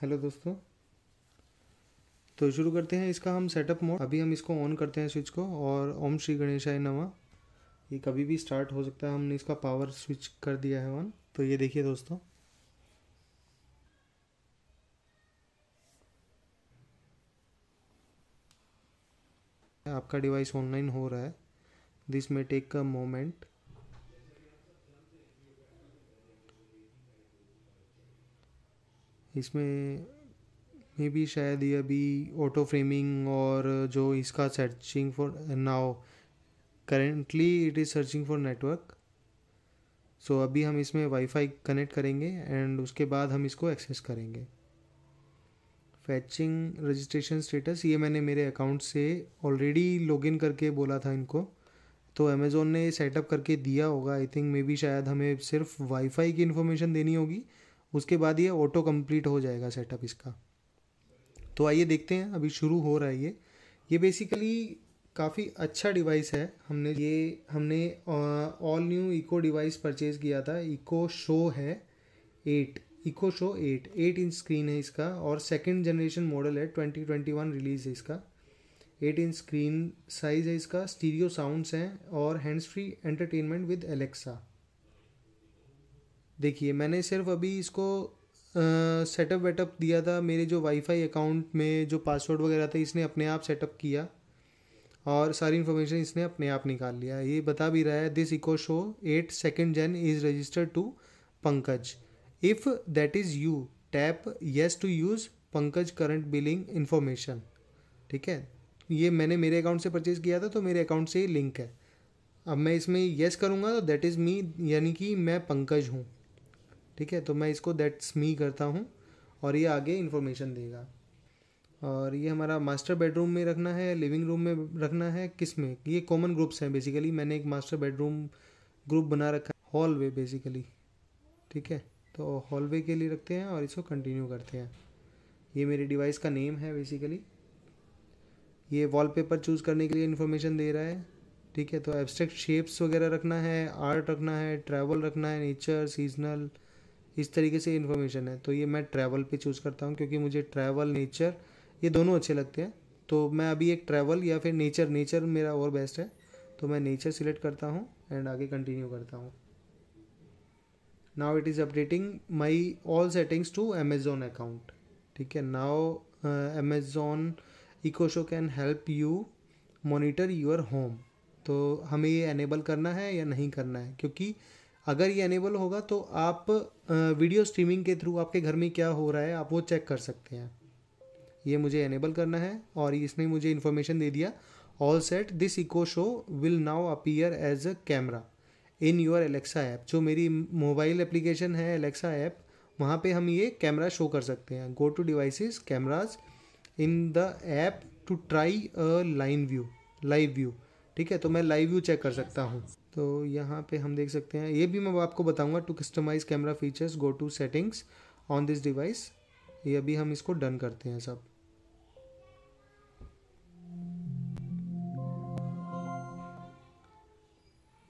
Hello दोस्तों तो शुरू करते हैं इसका हम सेटअप मोड अभी हम इसको ऑन करते हैं स्विच को और ओम श्री गणेशाय नमः ये कभी भी स्टार्ट हो सकता है हमने इसका पावर स्विच कर दिया है ऑन तो ये देखिए दोस्तों आपका डिवाइस ऑनलाइन हो रहा है this may take a moment इसमें मे भी शायद ये अभी ऑटो फ्रेमिंग और जो इसका searching for now currently it is searching for network so अभी हम इसमें वाईफाई कनेक्ट करेंगे एंड उसके बाद हम इसको एक्सेस करेंगे फैचिंग रजिस्ट्रेशन स्टेटस ये मैंने मेरे अकाउंट से ऑलरेडी लॉगिन करके बोला था इनको तो अमेज़ोन ने सेटअप करके दिया होगा आई थिंक मे बी शायद हमें सिर्फ वाईफाई की इन्फॉर्मेशन देनी होगी उसके बाद ये ऑटो कंप्लीट हो जाएगा सेटअप इसका तो आइए देखते हैं अभी शुरू हो रहा है ये ये बेसिकली काफ़ी अच्छा डिवाइस है हमने ये हमने all new Echo device purchase किया था इको शो है eight Echo Show eight eight inch screen है इसका और सेकेंड जनरेशन मॉडल है ट्वेंटी ट्वेंटी वन रिलीज़ है इसका एट इंच स्क्रीन साइज़ है इसका स्टीरियो साउंड्स हैं और hands free entertainment with Alexa देखिए मैंने सिर्फ अभी इसको सेटअप वेटअप दिया था मेरे जो वाईफाई अकाउंट में जो पासवर्ड वगैरह था इसने अपने आप सेटअप किया और सारी इन्फॉर्मेशन इसने अपने आप निकाल लिया ये बता भी रहा है this Echo Show eight second gen is registered to Pankaj if that is you tap yes to use Pankaj current billing information ठीक है ये मैंने मेरे अकाउंट से परचेज़ किया था तो मेरे अकाउंट से ही लिंक है अब मैं इसमें येस करूँगा तो दैट इज़ मी यानी कि मैं पंकज हूँ ठीक है तो मैं इसको दैट्स मी e करता हूँ और ये आगे इन्फॉर्मेशन देगा और ये हमारा मास्टर बेडरूम में रखना है लिविंग रूम में रखना है किस में ये कॉमन ग्रुप्स हैं बेसिकली मैंने एक मास्टर बेडरूम ग्रुप बना रखा है हॉल वे बेसिकली ठीक है तो हॉल वे के लिए रखते हैं और इसको कंटिन्यू करते हैं ये मेरे डिवाइस का नेम है बेसिकली ये वॉलपेपर चूज़ करने के लिए इन्फॉर्मेशन दे रहा है ठीक है तो एब्स्ट्रैक्ट शेप्स वगैरह रखना है आर्ट रखना है ट्रैवल रखना है नेचर सीजनल इस तरीके से इन्फॉर्मेशन है तो ये मैं ट्रैवल पे चूज़ करता हूँ क्योंकि मुझे ट्रैवल नेचर ये दोनों अच्छे लगते हैं तो मैं अभी एक ट्रैवल या फिर नेचर नेचर मेरा और बेस्ट है तो मैं नेचर सिलेक्ट करता हूँ एंड आगे कंटिन्यू करता हूँ now it is updating my all settings to Amazon account ठीक है now Amazon Echo Show can help you monitor your home तो हमें ये एनेबल करना है या नहीं करना है क्योंकि अगर ये अनेबल होगा तो आप वीडियो स्ट्रीमिंग के थ्रू आपके घर में क्या हो रहा है आप वो चेक कर सकते हैं ये मुझे एनेबल करना है और इसने मुझे इन्फॉर्मेशन दे दिया all set this Echo Show will now appear as a camera in your Alexa app जो मेरी मोबाइल एप्लीकेशन है एलेक्सा ऐप वहाँ पे हम ये कैमरा शो कर सकते हैं go to devices cameras in the app to try a line view live view ठीक है तो मैं लाइव व्यू चेक कर सकता हूँ तो यहाँ पे हम देख सकते हैं ये भी मैं आपको बताऊंगा to customize camera features go to settings on this device ये अभी हम इसको डन करते हैं सब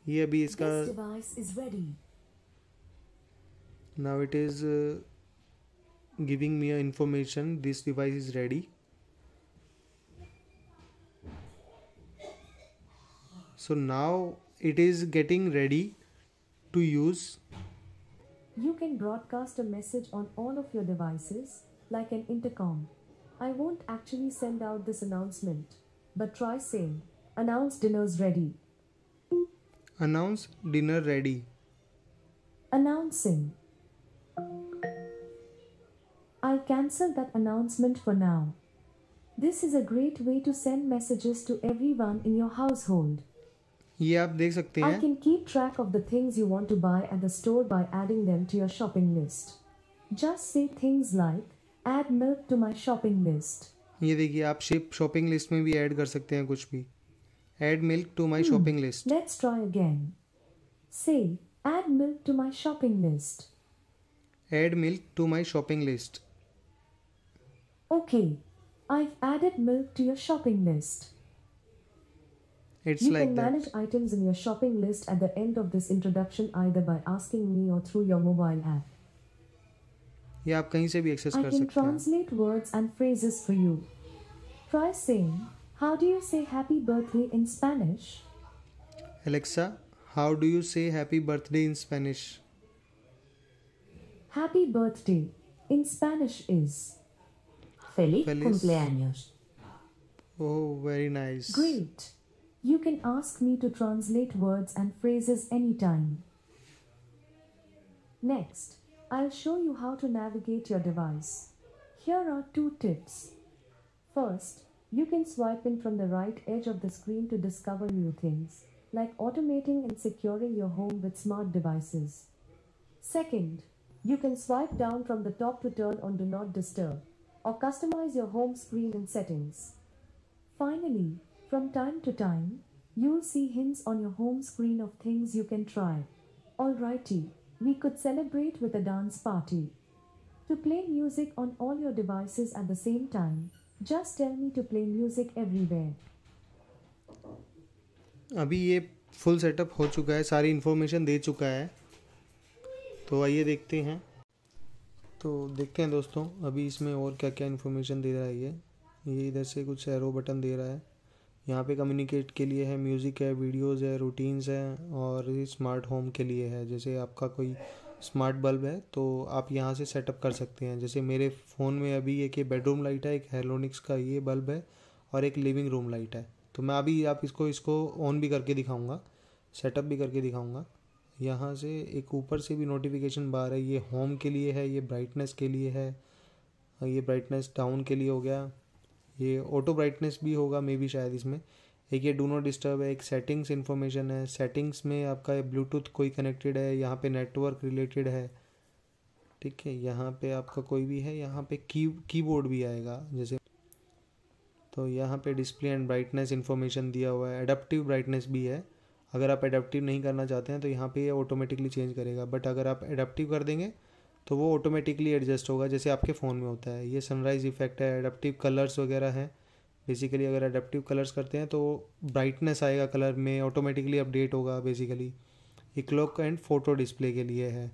ये अभी इसका now it is giving me information this device is ready so now it is getting ready to use. You can broadcast a message on all of your devices, like an intercom. I won't actually send out this announcement, but try saying, announce dinner's ready. Announce dinner ready. Announcing. I'll cancel that announcement for now. This is a great way to send messages to everyone in your household. ये आप देख सकते हैं I can keep track of the things you want to buy at the store by adding them to your shopping list just say things like add milk to my shopping list ये देखिए आप ship shopping list में भी add कर सकते हैं कुछ भी add milk to my shopping list let's try again say add milk to my shopping list add milk to my shopping list okay I have added milk to your shopping list It's you like can manage that. items in your shopping list at the end of this introduction either by asking me or through your mobile app. ये आप कहीं I can translate words and phrases for you. Try saying, "How do you say happy birthday in Spanish?" Alexa, how do you say happy birthday in Spanish? Happy birthday in Spanish is Feliz, Feliz. cumpleaños. Oh, very nice. Great. You can ask me to translate words and phrases anytime. Next, I'll show you how to navigate your device. Here are two tips. First, you can swipe in from the right edge of the screen to discover new things, like automating and securing your home with smart devices. Second, you can swipe down from the top to turn on Do Not Disturb, or customize your home screen and settings. Finally, from time to time, you'll see hints on your home screen of things you can try. Alrighty, we could celebrate with a dance party. To play music on all your devices at the same time, just tell me to play music everywhere. अभी ये full setup हो चुका है सारी information दे चुका है तो आइए देखते हैं तो देखते हैं दोस्तों अभी इसमें और क्या क्या इन्फॉर्मेशन दे रहा है ये ये इधर से कुछ एरो बटन दे रहा है यहाँ पे कम्युनिकेट के लिए है म्यूज़िक है वीडियोस है रूटीन्स हैं और स्मार्ट होम के लिए है जैसे आपका कोई स्मार्ट बल्ब है तो आप यहाँ से सेटअप कर सकते हैं जैसे मेरे फ़ोन में अभी एक ये बेडरूम लाइट है एक हेलोनिक्स का ये बल्ब है और एक लिविंग रूम लाइट है तो मैं अभी आप इसको इसको ऑन भी करके दिखाऊँगा सेटअप भी करके दिखाऊँगा यहाँ से एक ऊपर से भी नोटिफिकेशन बार है ये होम के लिए है ये ब्राइटनेस के लिए है ये ब्राइटनेस डाउन के लिए हो गया ये ऑटो ब्राइटनेस भी होगा मे बी शायद इसमें एक ये डू नॉट डिस्टर्ब है एक सेटिंग्स इन्फॉर्मेशन है सेटिंग्स में आपका ब्लूटूथ कोई कनेक्टेड है यहाँ पे नेटवर्क रिलेटेड है ठीक है यहाँ पे आपका कोई भी है यहाँ पे की कीबोर्ड भी आएगा जैसे तो यहाँ पे डिस्प्ले एंड ब्राइटनेस इन्फॉर्मेशन दिया हुआ है एडेप्टिव ब्राइटनेस भी है अगर आप एडेप्टिव नहीं करना चाहते हैं तो यहाँ पे ये ऑटोमेटिकली चेंज करेगा बट अगर आप एडेप्टिव कर देंगे तो वो ऑटोमेटिकली एडजस्ट होगा जैसे आपके फ़ोन में होता है ये सनराइज़ इफेक्ट है एडप्टिव कलर्स वगैरह हैं बेसिकली अगर एडप्टिव कलर्स करते हैं तो ब्राइटनेस आएगा कलर में ऑटोमेटिकली अपडेट होगा बेसिकली ये क्लॉक एंड फ़ोटो डिस्प्ले के लिए है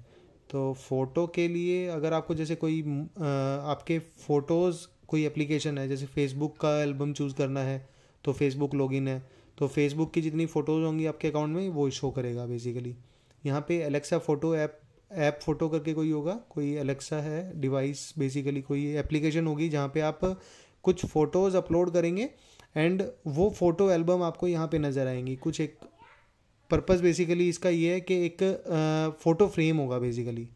तो फ़ोटो के लिए अगर आपको जैसे कोई आपके फ़ोटोज़ कोई एप्लीकेशन है जैसे फेसबुक का एल्बम चूज़ करना है तो फेसबुक लॉगिन है तो फेसबुक की जितनी फ़ोटोज़ होंगी आपके अकाउंट में वो शो करेगा बेसिकली यहाँ पे Alexa photo app app photo करके कोई होगा कोई एलेक्सा है डिवाइस बेसिकली कोई एप्लीकेशन होगी जहाँ पे आप कुछ फ़ोटोज़ अपलोड करेंगे एंड वो फ़ोटो एल्बम आपको यहाँ पे नज़र आएंगी कुछ एक पर्पज़ बेसिकली इसका ये है कि एक फ़ोटो फ्रेम होगा बेसिकली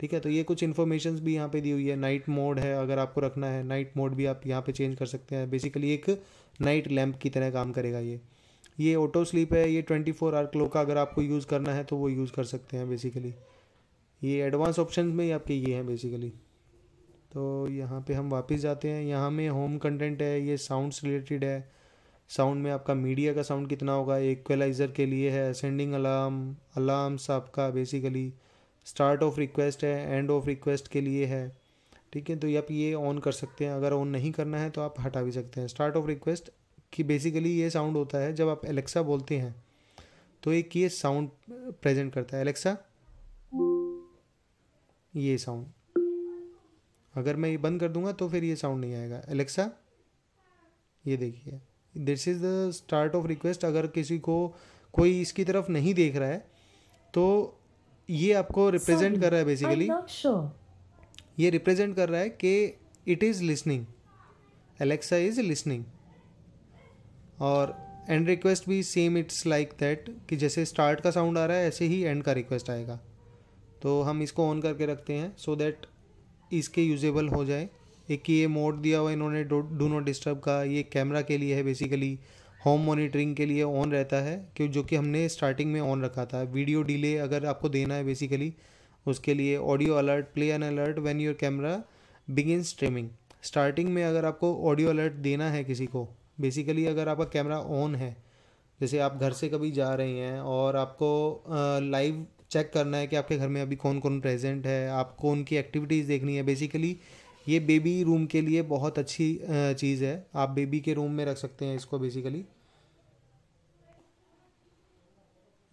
ठीक है तो ये कुछ इन्फॉर्मेशन भी यहाँ पे दी हुई है नाइट मोड है अगर आपको रखना है नाइट मोड भी आप यहाँ पे चेंज कर सकते हैं बेसिकली एक नाइट लैम्प की तरह काम करेगा ये ये ऑटो स्लीप है ये ट्वेंटी फोर आवर क्लो का अगर आपको यूज़ करना है तो वो यूज़ कर सकते हैं बेसिकली ये एडवांस ऑप्शन में ही आपके ये हैं बेसिकली तो यहाँ पे हम वापस जाते हैं यहाँ में होम कंटेंट है ये साउंड्स रिलेटेड है साउंड में आपका मीडिया का साउंड कितना होगा इक्वलाइज़र के लिए है असेंडिंग अलार्म अलार्म्स आपका बेसिकली स्टार्ट ऑफ रिक्वेस्ट है एंड ऑफ रिक्वेस्ट के लिए है ठीक है तो आप ये ऑन कर सकते हैं अगर ऑन नहीं करना है तो आप हटा भी सकते हैं स्टार्ट ऑफ रिक्वेस्ट कि बेसिकली ये साउंड होता है जब आप एलेक्सा बोलते हैं तो एक ये साउंड प्रेजेंट करता है एलेक्सा ये साउंड अगर मैं ये बंद कर दूंगा तो फिर ये साउंड नहीं आएगा एलेक्सा ये देखिए this is the start of request अगर किसी को कोई इसकी तरफ नहीं देख रहा है तो ये आपको रिप्रेजेंट कर रहा है बेसिकली sure. ये रिप्रेजेंट कर रहा है कि it is listening Alexa is listening और एंड रिक्वेस्ट भी सेम इट्स लाइक दैट कि जैसे स्टार्ट का साउंड आ रहा है ऐसे ही एंड का रिक्वेस्ट आएगा तो हम इसको ऑन करके रखते हैं सो so दैट इसके यूजेबल हो जाए एक ये मोड दिया हुआ इन्होंने डू नॉट डिस्टर्ब का ये कैमरा के लिए है बेसिकली होम मॉनिटरिंग के लिए ऑन रहता है कि जो कि हमने स्टार्टिंग में ऑन रखा था वीडियो डिले अगर आपको देना है बेसिकली उसके लिए audio alert play an alert when your camera begin streaming starting में अगर आपको ऑडियो अलर्ट देना है किसी को बेसिकली अगर आपका कैमरा ऑन है जैसे आप घर से कभी जा रहे हैं और आपको लाइव चेक करना है कि आपके घर में अभी कौन कौन प्रेजेंट है आपको उनकी एक्टिविटीज़ देखनी है बेसिकली ये बेबी रूम के लिए बहुत अच्छी चीज़ है आप बेबी के रूम में रख सकते हैं इसको बेसिकली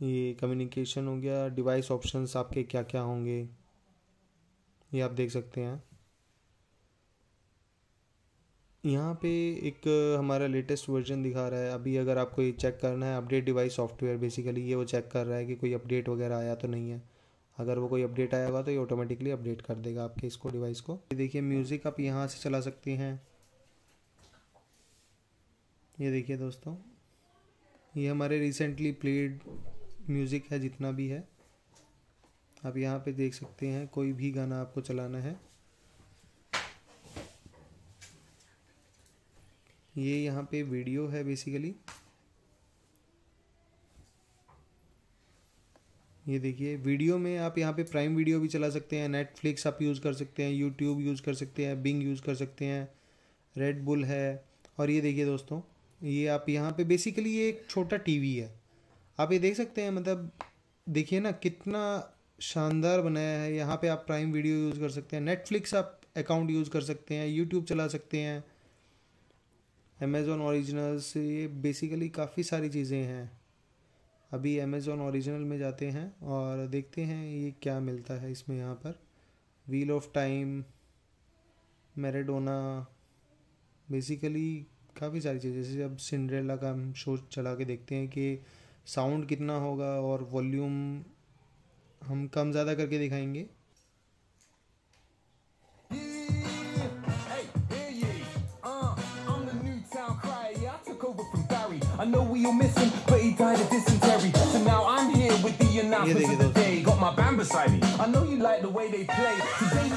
ये कम्युनिकेशन हो गया डिवाइस ऑप्शंस आपके क्या क्या होंगे ये आप देख सकते हैं यहाँ पे एक हमारा लेटेस्ट वर्जन दिखा रहा है अभी अगर आपको ये चेक करना है अपडेट डिवाइस सॉफ्टवेयर बेसिकली ये वो चेक कर रहा है कि कोई अपडेट वगैरह आया तो नहीं है अगर वो कोई अपडेट आया हुआ तो ये ऑटोमेटिकली अपडेट कर देगा आपके इसको डिवाइस को ये देखिए म्यूज़िक आप यहाँ से चला सकते हैं ये देखिए दोस्तों ये हमारे रिसेंटली प्लेड म्यूज़िक है जितना भी है आप यहाँ पे देख सकते हैं कोई भी गाना आपको चलाना है ये यहाँ पे वीडियो है बेसिकली ये देखिए वीडियो में आप यहाँ पे प्राइम वीडियो भी चला सकते हैं नेटफ्लिक्स आप यूज़ कर सकते हैं यूट्यूब यूज़ कर सकते हैं बिंग यूज़ कर सकते हैं रेड बुल है और ये देखिए दोस्तों ये आप यहाँ पे बेसिकली ये एक छोटा टीवी है आप ये देख सकते हैं मतलब देखिए ना कितना शानदार बनाया है यहाँ पर आप प्राइम वीडियो यूज़ कर सकते हैं नेटफ्लिक्स आप अकाउंट यूज़ कर सकते हैं यूट्यूब चला सकते हैं अमेज़ोन ओरिजिनल से ये बेसिकली काफ़ी सारी चीज़ें हैं अभी अमेज़ोन ओरिजिनल में जाते हैं और देखते हैं ये क्या मिलता है इसमें यहाँ पर wheel of time Maradona basically काफ़ी सारी चीज़ें जैसे अब सिंड्रेला का हम शो चला के देखते हैं कि साउंड कितना होगा और वॉल्यूम हम कम ज़्यादा करके दिखाएंगे you miss but he died of dysentery. So now I'm here with the announcement of the day. Got my band beside me. I know you like the way they play.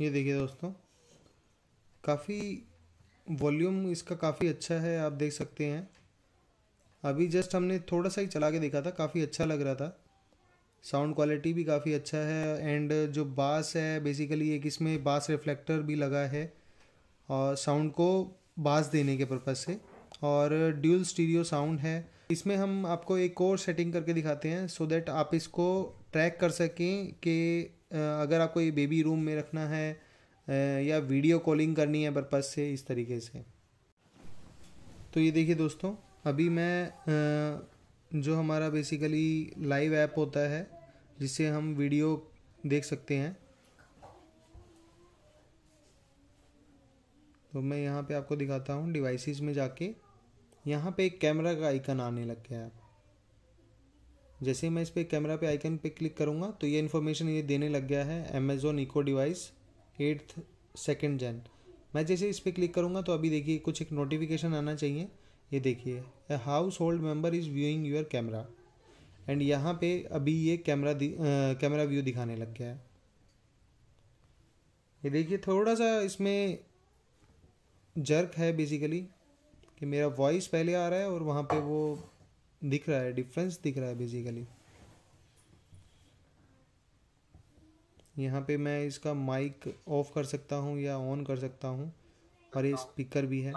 ये देखिए दोस्तों काफ़ी volume इसका काफ़ी अच्छा है आप देख सकते हैं अभी जस्ट हमने थोड़ा सा ही चला के देखा था काफ़ी अच्छा लग रहा था साउंड क्वालिटी भी काफ़ी अच्छा है एंड जो बास है बेसिकली एक इसमें बास रिफ्लेक्टर भी लगा है और साउंड को बास देने के पर्पज़ से और ड्यूल स्टीरियो साउंड है इसमें हम आपको एक और सेटिंग करके दिखाते हैं सो so दैट आप इसको ट्रैक कर सकें कि अगर आपको ये बेबी रूम में रखना है या वीडियो कॉलिंग करनी है पर्पज़ से इस तरीके से तो ये देखिए दोस्तों अभी मैं जो हमारा बेसिकली लाइव ऐप होता है जिससे हम वीडियो देख सकते हैं तो मैं यहाँ पे आपको दिखाता हूँ डिवाइसेस में जाके यहाँ पे एक कैमरा का आइकन आने लग गया है जैसे ही मैं इस पर कैमरा पे आइकन पे क्लिक करूँगा तो ये इन्फॉर्मेशन ये देने लग गया है Amazon Echo device eighth second gen मैं जैसे इस पर क्लिक करूँगा तो अभी देखिए कुछ एक नोटिफिकेशन आना चाहिए ये देखिए a household member is viewing your camera and यहाँ पे अभी ये कैमरा कैमरा व्यू दिखाने लग गया है ये देखिए थोड़ा सा इसमें जर्क है बेसिकली कि मेरा वॉइस पहले आ रहा है और वहाँ पे वो दिख रहा है डिफरेंस दिख रहा है बेसिकली यहाँ पे मैं इसका माइक ऑफ कर सकता हूँ या ऑन कर सकता हूँ और ये स्पीकर भी है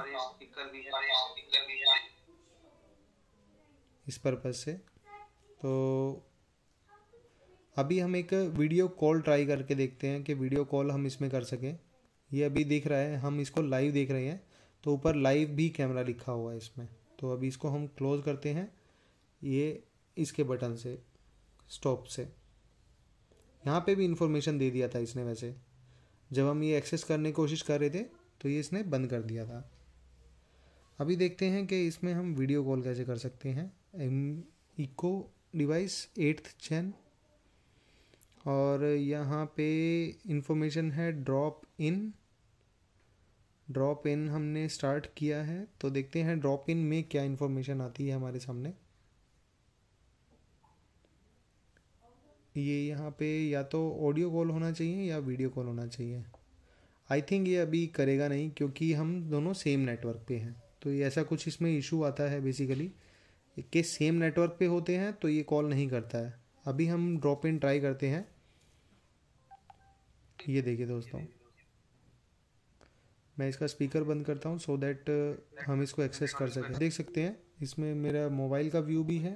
इस पर्पज़ से तो अभी हम एक वीडियो कॉल ट्राई करके देखते हैं कि वीडियो कॉल हम इसमें कर सकें ये अभी दिख रहा है हम इसको लाइव देख रहे हैं तो ऊपर लाइव भी कैमरा लिखा हुआ है इसमें तो अभी इसको हम क्लोज करते हैं ये इसके बटन से स्टॉप से यहाँ पे भी इन्फॉर्मेशन दे दिया था इसने वैसे जब हम ये एक्सेस करने की कोशिश कर रहे थे तो ये इसने बंद कर दिया था अभी देखते हैं कि इसमें हम वीडियो कॉल कैसे कर सकते हैं एम इको डिवाइस एट्थ चैन और यहाँ पे इंफॉर्मेशन है ड्रॉप इन ड्रॉप इन हमने स्टार्ट किया है तो देखते हैं ड्रॉप इन में क्या इन्फॉर्मेशन आती है हमारे सामने ये यहाँ पे या तो ऑडियो कॉल होना चाहिए या वीडियो कॉल होना चाहिए आई थिंक ये अभी करेगा नहीं क्योंकि हम दोनों सेम नेटवर्क पे हैं तो ये ऐसा कुछ इसमें इशू आता है बेसिकली के सेम नेटवर्क पे होते हैं तो ये कॉल नहीं करता है अभी हम ड्रॉप इन ट्राई करते हैं ये देखिए दोस्तों मैं इसका स्पीकर बंद करता हूँ सो दैट uh, हम इसको एक्सेस कर सकें देख सकते हैं इसमें मेरा मोबाइल का व्यू भी है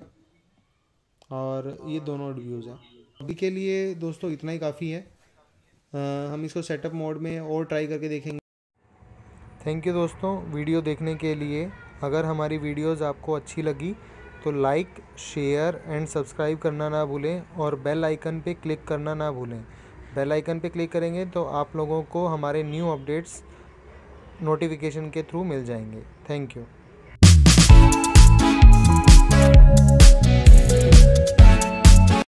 और ये दोनों व्यूज़ हैं अभी के लिए दोस्तों इतना ही काफ़ी है आ, हम इसको सेटअप मोड में और ट्राई करके देखेंगे थैंक यू दोस्तों वीडियो देखने के लिए अगर हमारी वीडियोस आपको अच्छी लगी तो लाइक शेयर एंड सब्सक्राइब करना ना भूलें और बेल आइकन पे क्लिक करना ना भूलें बेल आइकन पे क्लिक करेंगे तो आप लोगों को हमारे न्यू अपडेट्स नोटिफिकेशन के थ्रू मिल जाएंगे थैंक यू